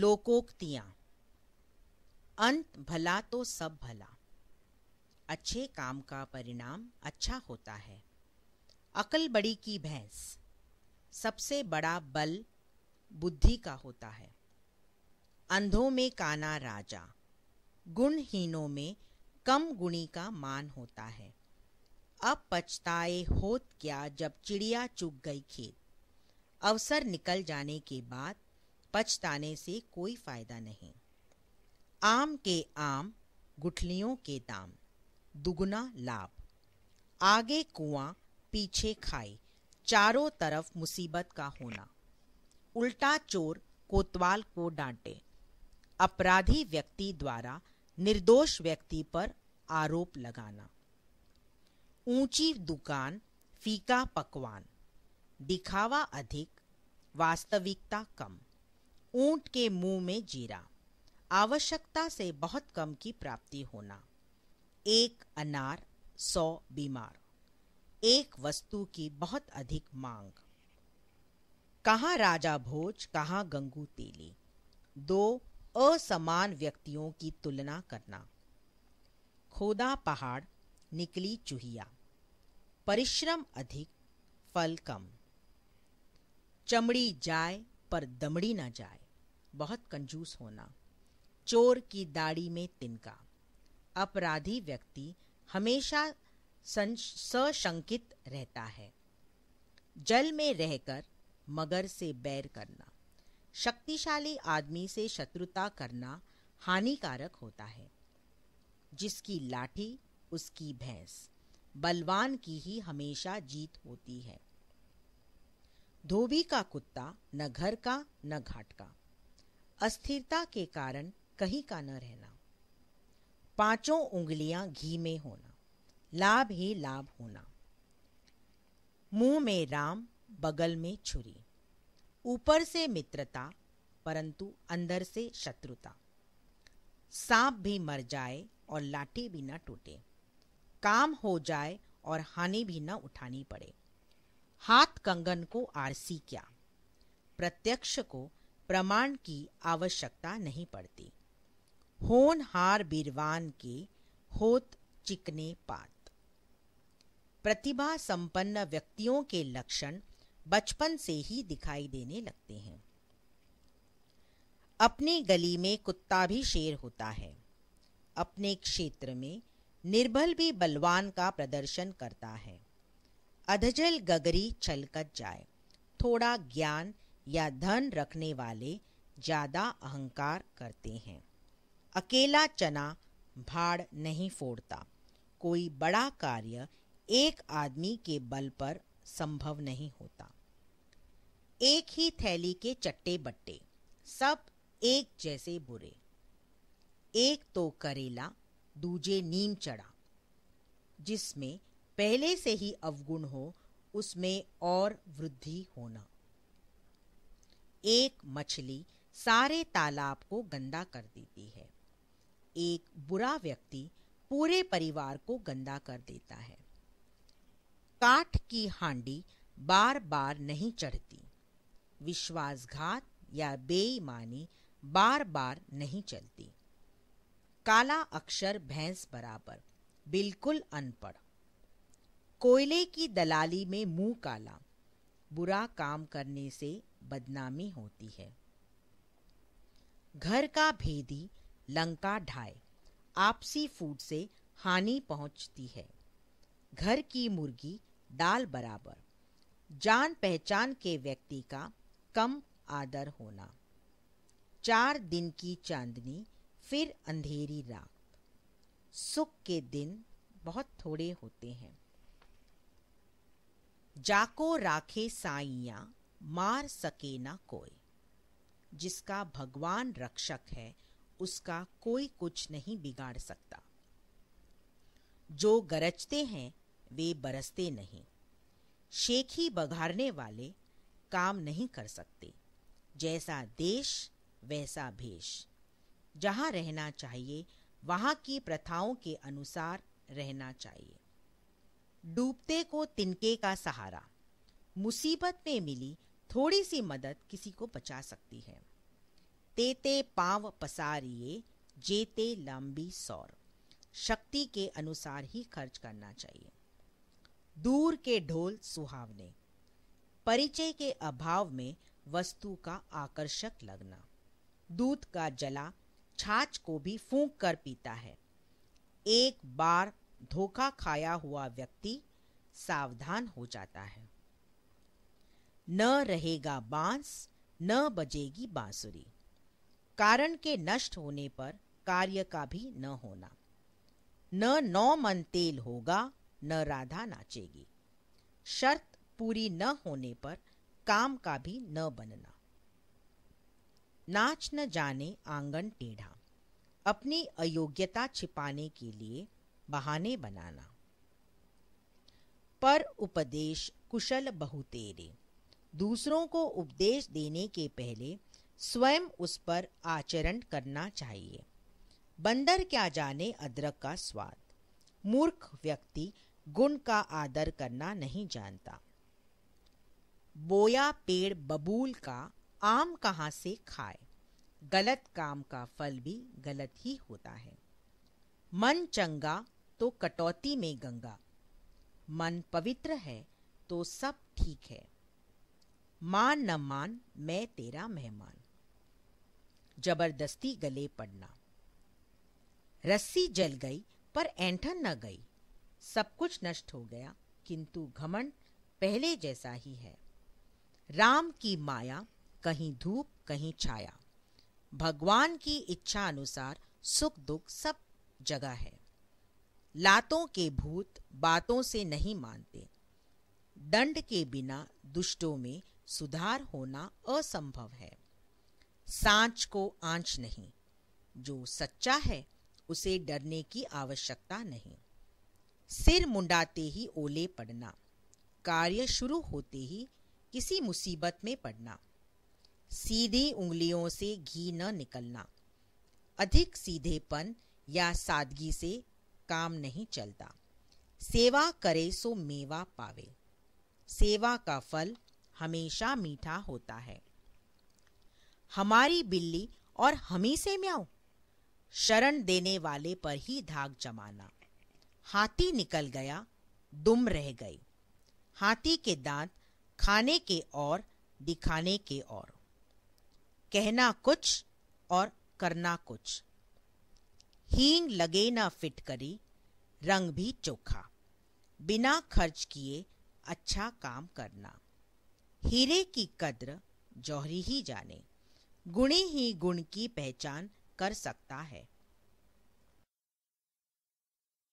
लोकोक्तियां अंत भला तो सब भला अच्छे काम का परिणाम अच्छा होता है अकल बड़ी की भैंस सबसे बड़ा बल बुद्धि का होता है अंधों में काना राजा गुणहीनों में कम गुणी का मान होता है अब पछताए होत क्या जब चिड़िया चुग गई खेत अवसर निकल जाने के बाद पछताने से कोई फायदा नहीं आम के आम गुठलियों के दाम दुगुना लाभ आगे कुआं पीछे खाई चारों तरफ मुसीबत का होना उल्टा चोर कोतवाल को डांटे अपराधी व्यक्ति द्वारा निर्दोष व्यक्ति पर आरोप लगाना ऊंची दुकान फीका पकवान दिखावा अधिक वास्तविकता कम ऊंट के मुंह में जीरा आवश्यकता से बहुत कम की प्राप्ति होना एक अनार सौ बीमार एक वस्तु की बहुत अधिक मांग कहाँ राजा भोज कहाँ गंगू तेली दो असमान व्यक्तियों की तुलना करना खोदा पहाड़ निकली चूहिया परिश्रम अधिक फल कम चमड़ी जाए पर दमड़ी ना जाए बहुत कंजूस होना चोर की दाढ़ी में तिनका अपराधी व्यक्ति हमेशा सशंकित रहता है जल में रहकर मगर से बैर करना शक्तिशाली आदमी से शत्रुता करना हानिकारक होता है जिसकी लाठी उसकी भैंस बलवान की ही हमेशा जीत होती है धोबी का कुत्ता न घर का न घाट का अस्थिरता के कारण कहीं का न रहना पांचों उंगलियां घी में होना लाभ ही लाभ होना मुंह में राम बगल में छुरी ऊपर से मित्रता परंतु अंदर से शत्रुता सांप भी मर जाए और लाठी भी ना टूटे काम हो जाए और हानि भी न उठानी पड़े हाथ कंगन को आरसी क्या प्रत्यक्ष को प्रमाण की आवश्यकता नहीं पड़ती होनहार बीरवान के होत चिकने पात प्रतिभा संपन्न व्यक्तियों के लक्षण बचपन से ही दिखाई देने लगते हैं अपनी गली में कुत्ता भी शेर होता है अपने क्षेत्र में निर्बल भी बलवान का प्रदर्शन करता है अधजल गगरी छलकत जाए थोड़ा ज्ञान या धन रखने वाले ज्यादा अहंकार करते हैं अकेला चना भाड़ नहीं फोड़ता कोई बड़ा कार्य एक आदमी के बल पर संभव नहीं होता एक ही थैली के चट्टे बट्टे सब एक जैसे बुरे एक तो करेला दूजे नीम चढ़ा जिसमें पहले से ही अवगुण हो उसमें और वृद्धि होना एक मछली सारे तालाब को गंदा कर देती है एक बुरा व्यक्ति पूरे परिवार को गंदा कर देता है काठ की हांडी बार बार नहीं चढ़ती विश्वासघात या बेईमानी बार बार नहीं चलती काला अक्षर भैंस बराबर बिल्कुल अनपढ़ कोयले की दलाली में मुंह काला बुरा काम करने से बदनामी होती है घर का भेदी लंका ढाए आपसी फूट से हानि पहुंचती है घर की मुर्गी दाल बराबर जान पहचान के व्यक्ति का कम आदर होना चार दिन की चांदनी फिर अंधेरी रात सुख के दिन बहुत थोड़े होते हैं जाको राखे साइया मार सके ना कोई जिसका भगवान रक्षक है उसका कोई कुछ नहीं बिगाड़ सकता जो गरजते हैं वे बरसते नहीं शेखी बघारने वाले काम नहीं कर सकते जैसा देश वैसा भेष जहाँ रहना चाहिए वहाँ की प्रथाओं के अनुसार रहना चाहिए डूबते को तिनके का सहारा मुसीबत में मिली थोड़ी सी मदद किसी को बचा सकती है तेते पाव पसारिए जेते लंबी सौर शक्ति के अनुसार ही खर्च करना चाहिए दूर के ढोल सुहावने परिचय के अभाव में वस्तु का आकर्षक लगना दूध का जला छाछ को भी फूंक कर पीता है एक बार धोखा खाया हुआ व्यक्ति सावधान हो जाता है न रहेगा बांस न बजेगी बांसुरी कारण के नष्ट होने पर कार्य का भी न होना न नौ मन तेल होगा न राधा नाचेगी शर्त पूरी न होने पर काम का भी न बनना नाच न जाने आंगन टेढ़ा अपनी अयोग्यता छिपाने के लिए बहाने बनाना पर उपदेश कुशल बहुतेरे दूसरों को उपदेश देने के पहले स्वयं उस पर आचरण करना चाहिए बंदर क्या जाने अदरक का स्वाद मूर्ख व्यक्ति गुण का आदर करना नहीं जानता बोया पेड़ बबूल का आम कहाँ से खाए गलत काम का फल भी गलत ही होता है मन चंगा तो कटौती में गंगा मन पवित्र है तो सब ठीक है मान न मान मैं तेरा मेहमान जबरदस्ती गले पड़ना रस्सी जल गई पर ऐंठन न गई सब कुछ नष्ट हो गया किंतु घमंड पहले जैसा ही है राम की माया कहीं धूप कहीं छाया भगवान की इच्छा अनुसार सुख दुख सब जगह है लातों के भूत बातों से नहीं मानते दंड के बिना दुष्टों में सुधार होना असंभव है सांच को आंच नहीं जो सच्चा है उसे डरने की आवश्यकता नहीं सिर मुंडाते ही ओले पड़ना कार्य शुरू होते ही किसी मुसीबत में पड़ना सीधी उंगलियों से घी न निकलना अधिक सीधेपन या सादगी से काम नहीं चलता सेवा करे सो मेवा पावे सेवा का फल हमेशा मीठा होता है हमारी बिल्ली और हम ही से म्याओ शरण देने वाले पर ही धाक जमाना हाथी निकल गया दुम रह गई हाथी के दांत खाने के और दिखाने के और कहना कुछ और करना कुछ हींग लगे ना फिट करी रंग भी चोखा बिना खर्च किए अच्छा काम करना हीरे की कद्र जौहरी ही जाने गुणी ही गुण की पहचान कर सकता है